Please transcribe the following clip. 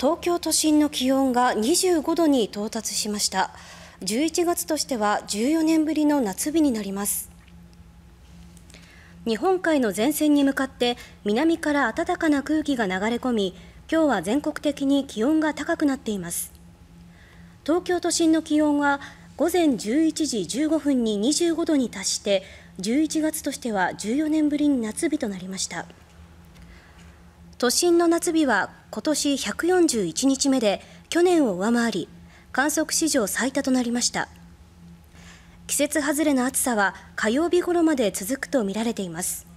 東京都心の気温が25度に到達しました11月としては14年ぶりの夏日になります日本海の前線に向かって南から暖かな空気が流れ込み今日は全国的に気温が高くなっています東京都心の気温は午前11時15分に25度に達して11月としては14年ぶりに夏日となりました。都心の夏日は今年141日目で去年を上回り観測史上最多となりました季節外れの暑さは火曜日頃まで続くとみられています